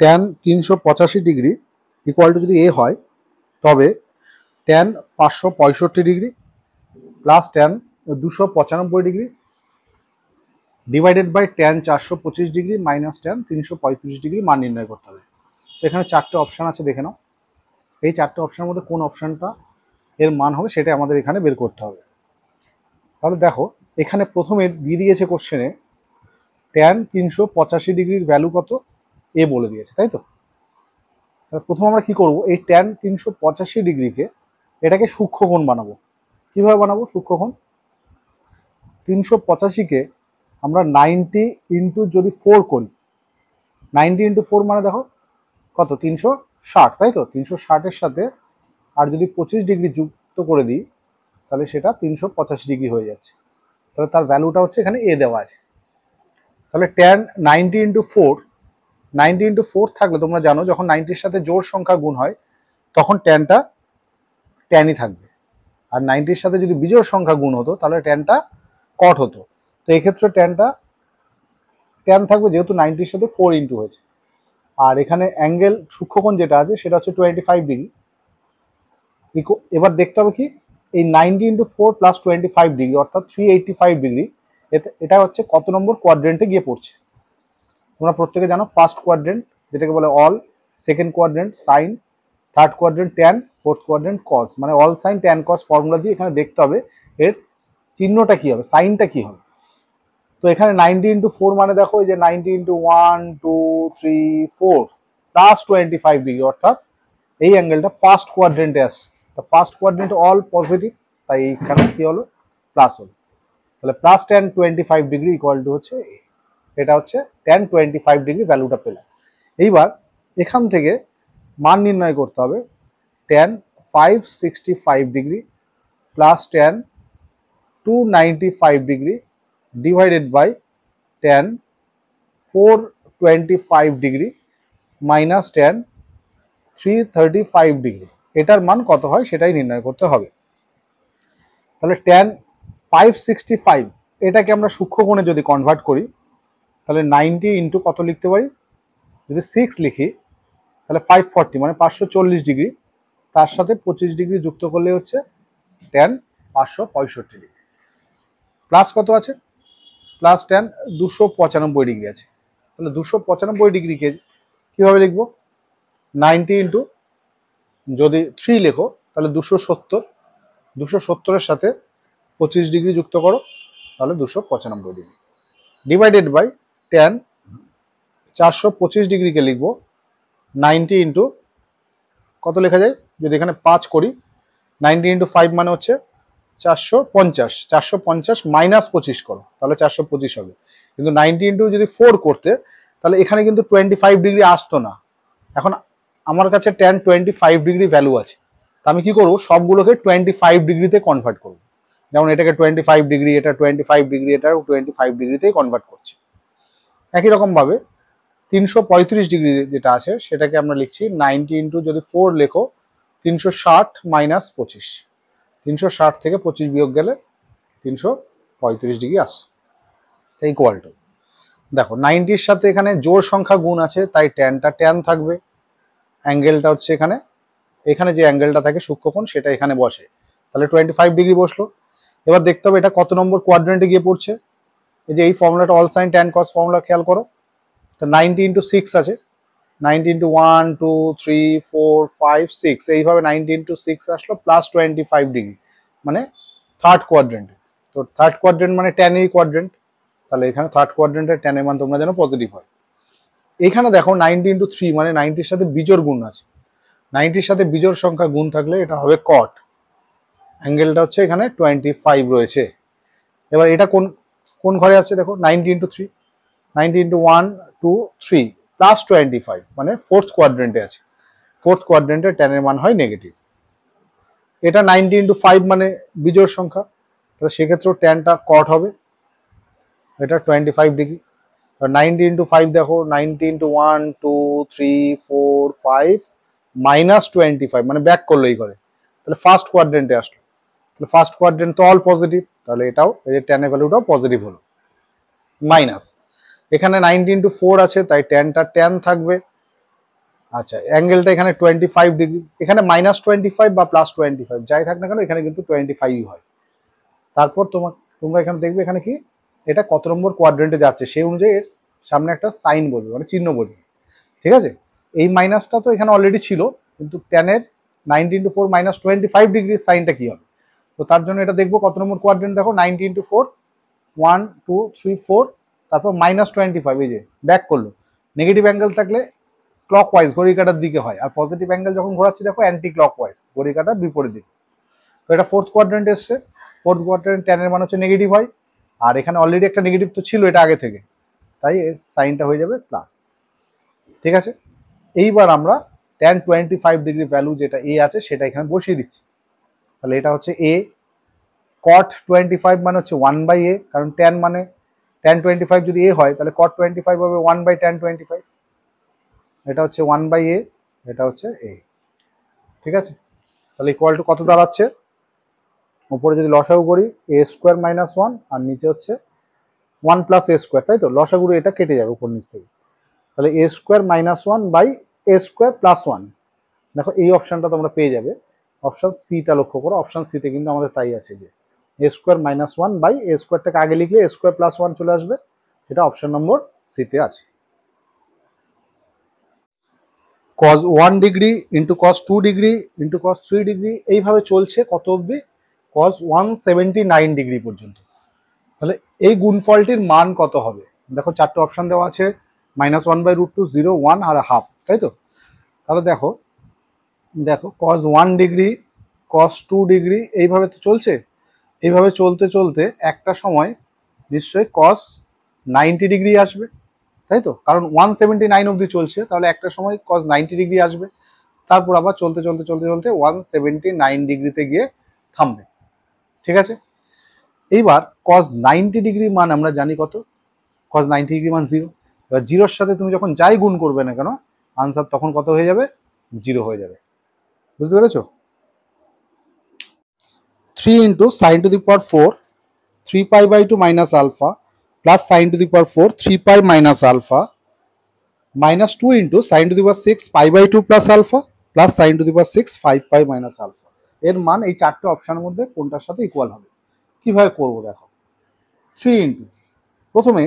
tan তিনশো পঁচাশি degree equal to যদি এ হয় তবে ট্যান পাঁচশো পঁয়ষট্টি ডিগ্রি প্লাস ট্যান দুশো পঁচানব্বই ডিগ্রি ডিভাইডেড বাই ট্যান চারশো পঁচিশ ডিগ্রি মাইনাস ট্যান তিনশো পঁয়ত্রিশ ডিগ্রি মান নির্ণয় করতে হবে এখানে চারটে অপশান আছে দেখে নাও এই চারটে অপশানের মধ্যে কোন অপশানটা এর মান হবে সেটা আমাদের এখানে বের করতে হবে তাহলে দেখো এখানে প্রথমে দিয়ে দিয়েছে কোশ্চেনে ট্যান তিনশো পঁচাশি ডিগ্রির ভ্যালু কত এ বলে দিয়েছে তাই তো প্রথম আমরা কি করব এই ট্যান তিনশো পঁচাশি ডিগ্রিকে এটাকে সূক্ষ্মকোণ বানাবো কিভাবে বানাবো সূক্ষ্মকোণ তিনশো পঁচাশিকে আমরা নাইনটি ইন্টু যদি ফোর করি নাইনটি ইন্টু ফোর মানে দেখো কত তিনশো ষাট তাই তো তিনশো ষাটের সাথে আর যদি পঁচিশ ডিগ্রি যুক্ত করে দিই তাহলে সেটা তিনশো পঁচাশি ডিগ্রি হয়ে যাচ্ছে তাহলে তার ভ্যালুটা হচ্ছে এখানে এ দেওয়া আছে তাহলে tan ninety into four ninety into four থাকলে তোমরা জানো যখন নাইনটির সাথে জোর সংখ্যা গুণ হয় তখন ট্যানটা টেনই থাকবে আর নাইনটির সাথে যদি বিজোর সংখ্যা গুণ হতো তাহলে ট্যানটা কট হতো তো এক্ষেত্রে ট্যানটা ট্যান থাকবে যেহেতু নাইনটির সাথে ফোর ইন্টু হয়েছে আর এখানে অ্যাঙ্গেল সূক্ষ্মকোণ যেটা আছে সেটা হচ্ছে টোয়েন্টি ফাইভ ডিগ্রি এবার দেখতে হবে কি এই ninety into four plus twenty five degree অর্থাৎ থ্রি এইটটি ফাইভ ডিগ্রি এটা হচ্ছে কত নম্বর কোয়াড্রেন্টে গিয়ে পড়ছে তোমরা প্রত্যেকে জানো ফার্স্ট কোয়াড্রেন্ট যেটাকে বলে all second quadrant sine third quadrant tan fourth quadrant cos মানে all sine tan cos formula দিয়ে এখানে দেখতে হবে এর চিহ্নটা কী হবে সাইনটা কী হবে তো এখানে নাইনটি ইন্টু ফোর মানে দেখো যে ninety into one two three four plus twenty five degree অর্থাৎ এই অ্যাঙ্গেলটা ফার্স্ট কোয়াড্রেন্টে আসছে তা ফার্স্ট কোয়াড্রেন্ট অল পজিটিভ তাই এইখানে কী হলো প্লাস হলো তাহলে plus tan twenty five degree equal to হচ্ছে এটা হচ্ছে টেন টোয়েন্টি ফাইভ ডিগ্রি ভ্যালুটা পেলাম এইবার এখান থেকে মান নির্ণয় করতে হবে tan five sixty five degree plus tan two ninety five degree divided by tan four twenty five degree minus tan three thirty five degree এটার মান কত হয় সেটাই নির্ণয় করতে হবে তাহলে টেন ফাইভ সিক্সটি ফাইভ এটাকে আমরা সূক্ষ্মকোণে যদি কনভার্ট করি তাহলে নাইনটি ইন্টু কত লিখতে পারি যদি সিক্স লিখি তাহলে ফাইভ ফর্টি মানে পাঁচশো চল্লিশ ডিগ্রি তার সাথে পঁচিশ ডিগ্রি যুক্ত করলে হচ্ছে টেন পাঁচশো পঁয়ষট্টি ডিগ্রি প্লাস কত আছে প্লাস টেন দুশো পঁচানব্বই ডিগ্রি আছে তাহলে দুশো পঁচানব্বই ডিগ্রিকে কীভাবে লিখবো নাইনটি ইন্টু যদি থ্রি লেখো তাহলে দুশো সত্তর দুশো সত্তরের সাথে পঁচিশ ডিগ্রি যুক্ত করো তাহলে দুশো পঁচানব্বই ডিগ্রি ডিভাইডেড বাই টেন চারশো পঁচিশ ডিগ্রিকে লিখব নাইনটি ইন্টু কত লেখা যায় যদি এখানে পাঁচ করি নাইনটি ইন্টু ফাইভ মানে হচ্ছে চারশো পঞ্চাশ চারশো পঞ্চাশ মাইনাস পঁচিশ করো তাহলে চারশো পঁচিশ হবে কিন্তু নাইনটি ইন্টু যদি ফোর করতে তাহলে এখানে কিন্তু টোয়েন্টি ফাইভ ডিগ্রি আসতো না এখন আমার কাছে tan twenty five degree value আছে তা আমি কী করবো সবগুলোকে টোয়েন্টি ফাইভ ডিগ্রিতে কনভার্ট করব যেমন এটাকে টোয়েন্টি ফাইভ ডিগ্রি এটা টোয়েন্টি ফাইভ ডিগ্রি এটা টোয়েন্টি ফাইভ ডিগ্রিতেই কনভার্ট করছি একই রকমভাবে তিনশো পঁয়ত্রিশ ডিগ্রি যেটা আছে সেটাকে আমরা লিখছি নাইনটি ইন্টু যদি ফোর লেখো তিনশো ষাট মাইনাস পঁচিশ তিনশো ষাট থেকে পঁচিশ বিয়োগ গেলে তিনশো পঁয়ত্রিশ ডিগ্রি আস এই টু দেখো নাইনটির সাথে এখানে জোর সংখ্যা গুণ আছে তাই ট্যানটা ট্যান থাকবে অ্যাঙ্গেলটা হচ্ছে এখানে এখানে যে অ্যাঙ্গেলটা থাকে সূক্ষ্মকোণ সেটা এখানে বসে তাহলে টোয়েন্টি ফাইভ ডিগ্রি বসলো এবার দেখতে হবে এটা কত নম্বর কোয়াড্রেন্টে গিয়ে পড়ছে এই যে এই ফর্মুলাটা all sine tan cos formula খেয়াল করো তো নাইনটি ইন্টু সিক্স আছে ninety into one two three four five six এইভাবে নাইনটি ইন্টু সিক্স আসলো প্লাস টোয়েন্টি ফাইভ ডিগ্রি মানে থার্ড কোয়াড্রেন্ট তো থার্ড কোয়াড্রেন্ট মানে ট্যানেরই কোয়াড্রেন্ট তাহলে এখানে থার্ড কোয়াড্রেন্টের ট্যানের মান তোমরা যেন পজিটিভ হয় এখানে দেখো নাইনটি ইন্টু থ্রি মানে নাইনটির সাথে বিজোর গুণ আছে নাইনটির সাথে বিজোর সংখ্যা গুণ থাকলে এটা হবে কট অ্যাঙ্গেলটা হচ্ছে এখানে টোয়েন্টি ফাইভ রয়েছে এবার এটা কোন কোন ঘরে আছে দেখো ninety into three ninety into one two three plus twenty five মানে ফোর্থ কোয়াড্রেন্টে আছে ফোর্থ কোয়াড্রেন্টে টেনের মান হয় নেগেটিভ এটা নাইনটি ইন্টু ফাইভ মানে বিজোর সংখ্যা তাহলে সেক্ষেত্রেও টেনটা কট হবে এটা twenty five degree ninety into five দেখো ninety into one two three four five minus twenty five মানে ব্যাক করলেই করে তাহলে ফার্স্ট কোয়াড্রেন্টে আসলো তাহলে ফার্স্ট কোয়াড্রেন্ট তো অল পজিটিভ তাহলে এটাও এদের টেনের ভ্যালুটাও পজিটিভ হলো মাইনাস এখানে নাইনটিন টু ফোর আছে তাই টেনটা ট্যান থাকবে আচ্ছা অ্যাঙ্গেলটা এখানে টোয়েন্টি ফাইভ ডিগ্রি এখানে মাইনাস টোয়েন্টি ফাইভ বা প্লাস টোয়েন্টি ফাইভ যাই থাক না কেন এখানে কিন্তু টোয়েন্টি ফাইভই হয় তারপর তোমার তোমরা এখানে দেখবে এখানে কি এটা কত নম্বর কোয়াড্রেন্টে যাচ্ছে সেই অনুযায়ী এর সামনে একটা সাইন বলবে মানে চিহ্ন বলবে ঠিক আছে এই মাইনাসটা তো এখানে অলরেডি ছিল কিন্তু ট্যানের ninety into four minus twenty five ডিগ্রির সাইনটা কী হবে তো তার জন্য এটা দেখবো কত নম্বর কোয়াড্রেন্ট দেখো ninety into four one two three four তারপর মাইনাস টোয়েন্টি ফাইভ এই যে ব্যাক করলো নেগেটিভ অ্যাঙ্গেল থাকলে ক্লক ওয়াইজ ঘড়ি কাটার দিকে হয় আর পজিটিভ অ্যাঙ্গেল যখন ঘোরাচ্ছি দেখো অ্যান্টি ক্লক ওয়াইজ ঘড়ি কাটার বিপরীত দিকে তো এটা ফোর্থ কোয়াড্রেন্ট এসছে ফোর্থ কোয়াড্রেন্ট টেনের মানে হচ্ছে নেগেটিভ হয় আর এখানে অলরেডি একটা নেগেটিভ তো ছিল এটা আগে থেকে তাই এর সাইনটা হয়ে যাবে প্লাস ঠিক আছে এইবার আমরা tan twenty five degree value যেটা এ আছে সেটা এখানে বসিয়ে দিচ্ছি তাহলে এটা হচ্ছে এ কট টোয়েন্টি ফাইভ মানে হচ্ছে ওয়ান বাই এ কারণ টেন মানে টেন টোয়েন্টি ফাইভ যদি এ হয় তাহলে কট টোয়েন্টি ফাইভ হবে one by tan twenty five এটা হচ্ছে ওয়ান বাই এ এটা হচ্ছে এ ঠিক আছে তাহলে ইকোয়াল টু কত দাঁড়াচ্ছে উপরে যদি লসাগু করি এ স্কোয়ার মাইনাস ওয়ান আর নিচে হচ্ছে ওয়ান প্লাস এ স্কোয়ার তাই তো লসাগুরু এটা কেটে যাবে উপর নিচ থেকে তাহলে A square minus one by A square plus one দেখো এই অপশানটা তোমরা পেয়ে যাবে অপশান সিটা লক্ষ্য করো অপশান সিতে কিন্তু আমাদের তাই আছে যে A square minus one by A স্কোয়ারটাকে আগে লিখলে এ স্কোয়ার প্লাস ওয়ান চলে আসবে সেটা অপশান নম্বর সিতে আছে cos one degree into cos two degree into cos three degree এইভাবে চলছে কত অবধি cos one seventy nine degree পর্যন্ত তাহলে এই গুণফলটির মান কত হবে দেখো চারটে অপশান দেওয়া আছে minus one by root two zero one আর হাফ তাই তো তাহলে দেখো দেখো cos one degree cos two degree এইভাবে তো চলছে এইভাবে চলতে চলতে একটা সময় নিশ্চয়ই কস নাইনটি ডিগ্রি আসবে তাই তো কারণ ওয়ান সেভেন্টি নাইন অবধি চলছে তাহলে একটা সময় কজ নাইনটি ডিগ্রি আসবে তারপর আবার চলতে চলতে চলতে চলতে ওয়ান সেভেন্টি নাইন ডিগ্রিতে গিয়ে থামবে ঠিক আছে এইবার কজ নাইনটি ডিগ্রি মান আমরা জানি কত কজ নাইনটি ডিগ্রি মান জিরো এবার জিরোর সাথে তুমি যখন যাই গুণ করবে না কেন আনসার তখন কত হয়ে যাবে জিরো হয়ে যাবে বুঝতে পেরেছো three into sine to the power four three pi by two minus alpha plus sine to the power four three pi minus alpha minus two into sine to the power six pi by two plus alpha plus sine to the power six five pi minus alpha এর মান এই চারটে অপশানের মধ্যে কোনটার সাথে equal হবে কীভাবে করব দেখো থ্রি ইন্টু প্রথমে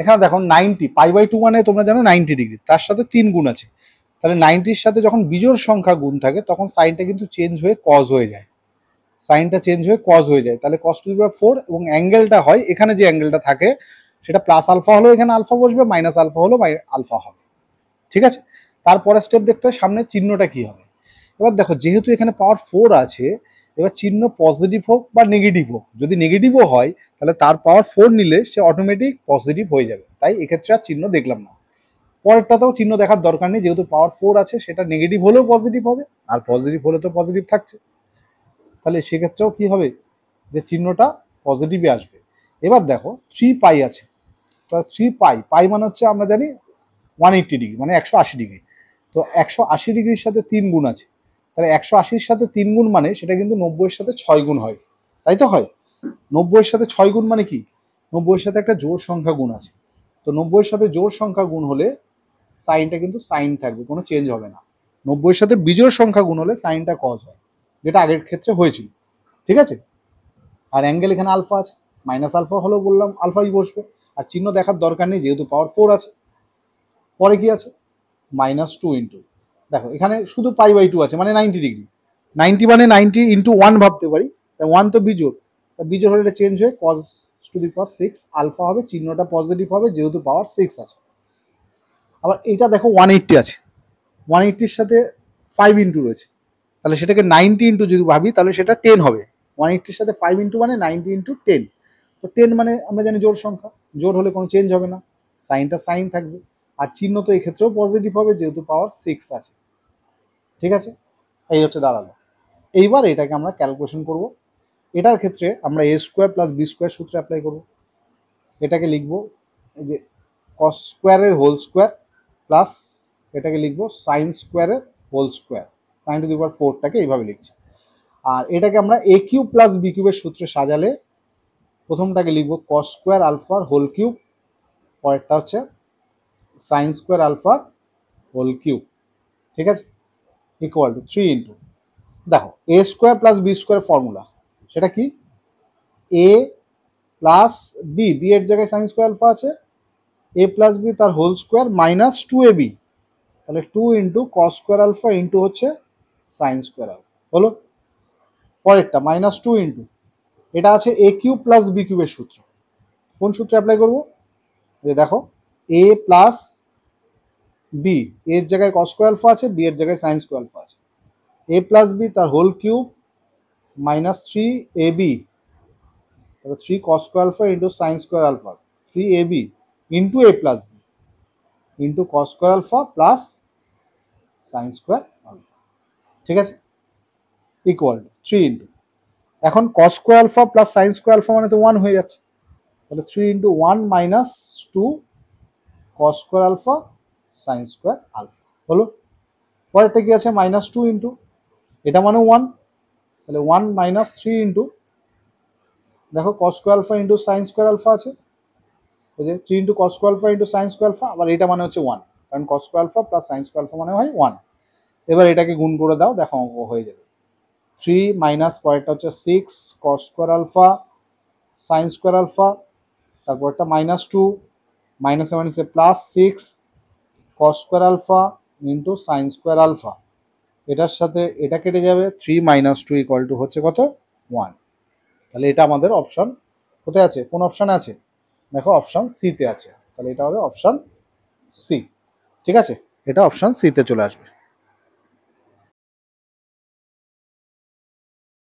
এখানে দেখো নাইনটি পাই বাই টু মানে তোমরা জানো নাইনটি ডিগ্রি তার সাথে তিন গুণ আছে তাহলে নাইনটির সাথে যখন বিজোর সংখ্যা গুণ থাকে তখন সাইনটা কিন্তু চেঞ্জ হয়ে কজ হয়ে যায় সাইনটা চেঞ্জ হয়ে কজ হয়ে যায় তাহলে কস টু দি পাওয়ার ফোর এবং অ্যাঙ্গেলটা হয় এখানে যে অ্যাঙ্গেলটা থাকে সেটা প্লাস আলফা হলেও এখানে আলফা বসবে মাইনাস আলফা হলেও আলফা হবে ঠিক আছে তারপরে স্টেপ দেখতে হয় সামনের চিহ্নটা কি হবে এবার দেখো যেহেতু এখানে পাওয়ার ফোর আছে এবার চিহ্ন পজিটিভ হোক বা নেগেটিভ হোক যদি নেগেটিভও হয় তাহলে তার পাওয়ার ফোর নিলে সে অটোমেটিক পজিটিভ হয়ে যাবে তাই এক্ষেত্রে আর চিহ্ন দেখলাম না পরেরটাতেও চিহ্ন দেখার দরকার নেই যেহেতু পাওয়ার ফোর আছে সেটা নেগেটিভ হলেও পজিটিভ হবে আর পজিটিভ হলে তো পজিটিভ থাকছে তাহলে সেক্ষেত্রেও কি হবে যে চিহ্নটা পজিটিভে আসবে এবার দেখো থ্রি পাই আছে তো থ্রি পাই পাই মানে হচ্ছে আমরা জানি ওয়ান এইট্টি ডিগ্রি মানে একশো আশি ডিগ্রি তো একশো আশি ডিগ্রির সাথে তিন গুণ আছে তাহলে একশো আশির সাথে তিন গুণ মানে সেটা কিন্তু নব্বইয়ের সাথে ছয় গুণ হয় তাই তো হয় নব্বইয়ের সাথে ছয় গুণ মানে কি নব্বইয়ের সাথে একটা জোর সংখ্যা গুণ আছে তো নব্বইয়ের সাথে জোর সংখ্যা গুণ হলে সাইনটা কিন্তু সাইন থাকবে কোনো চেঞ্জ হবে না নব্বইয়ের সাথে বিজয় সংখ্যা গুণ হলে সাইনটা কজ হয় যেটা আগের ক্ষেত্রে হয়েছিল ঠিক আছে আর অ্যাঙ্গেল এখানে আলফা আছে মাইনাস আলফা হলেও বললাম আলফাই বসবে আর চিহ্ন দেখার দরকার নেই যেহেতু পাওয়ার ফোর আছে পরে কি আছে মাইনাস টু ইন্টু দেখো এখানে শুধু পাই বাই টু আছে মানে নাইনটি ডিগ্রি নাইনটি মানে নাইনটি ইন্টু ওয়ান ভাবতে পারি তাই ওয়ান তো বিজোর তা বিজোর হলে এটা চেঞ্জ হয়ে cos to the power six alpha হবে চিহ্নটা পজিটিভ হবে যেহেতু পাওয়ার সিক্স আছে আবার এটা দেখো ওয়ান এইট্টি আছে ওয়ান এইটটির সাথে ফাইভ ইন্টু রয়েছে তাহলে সেটাকে নাইনটি ইন্টু যদি ভাবি তাহলে সেটা টেন হবে ওয়ান এইট্টির সাথে ফাইভ ইন্টু মানে নাইনটি ইন্টু টেন তো টেন মানে আমরা জানি জোর সংখ্যা জোর হলে কোনো চেঞ্জ হবে না সাইনটা সাইন থাকবে আর চিহ্ন তো এক্ষেত্রেও পজিটিভ হবে যেহেতু পাওয়ার সিক্স আছে ঠিক আছে এই হচ্ছে দাঁড়ালো এইবার এটাকে আমরা ক্যালকুলেশন করব এটার ক্ষেত্রে আমরা A square plus B square সূত্রে অ্যাপ্লাই করব এটাকে লিখব যে কস স্কোয়ারের হোল স্কোয়ার প্লাস এটাকে লিখবো সাইন স্কোয়ারের whole square sine to the power ফোরটাকে এইভাবে লিখছি আর এটাকে আমরা এ কিউব প্লাস বি কিউবের সূত্রে সাজালে প্রথমটাকে লিখবো কস স্কোয়ার আলফার হোল কিউব পরেরটা হচ্ছে sine square alpha whole cube ঠিক আছে ইকুয়াল টু থ্রি ইন্টু দেখো A square plus B square formula সেটা কি এ প্লাস বি বি এর জায়গায় সাইন স্কোয়ার আলফা আছে এ প্লাস বি তার whole square minus two A B তাহলে two into cos square alpha into হচ্ছে sine square alpha হলো পরেরটা মাইনাস টু ইন্টু এটা আছে এ কিউব প্লাস বি কিউবের সূত্র কোন সূত্রে অ্যাপ্লাই করবো যে দেখো এ প্লাস বি এর জায়গায় কস স্কোয়ার আলফা আছে বি এর জায়গায় সাইন স্কোয়ার আলফা আছে এ প্লাস বি তার whole cube minus three A B তাহলে three cos square alpha into sine square alpha three A B into A plus B into cos square alpha plus sine square alpha ঠিক আছে equal to three into এখন cos square alpha plus sine square alpha মানে তো one হয়ে যাচ্ছে তাহলে three into one minus two cos square alpha sine square alpha হলো পরেরটা কি আছে মাইনাস টু ইন্টু এটা মানে ওয়ান তাহলে ওয়ান মাইনাস থ্রি ইন্টু দেখো cos square alpha into sine square alpha আছে ওই three into cos alpha into সাইন্স কোয়ালফা আবার এটা মানে হচ্ছে ওয়ান কারণ কস আলফা প্লাস সাইন্স কোয়ালফা মানে হয় ওয়ান এবার এটাকে গুণ করে দাও দেখো হয়ে যাবে থ্রি মাইনাস পরেরটা হচ্ছে six cos square alpha sine square alpha তারপর তারপরটা মাইনাস টু মাইনাস মাইনাসে মাইনাসে plus six cos square alpha into sine square alpha এটার সাথে এটা কেটে যাবে three minus two equal to হচ্ছে কত ওয়ান তাহলে এটা আমাদের অপশান কোথায় আছে কোন অপশান আছে দেখো অপশান সিতে আছে তাহলে এটা হবে অপশান সি ঠিক আছে এটা অপশান সিতে চলে আসবে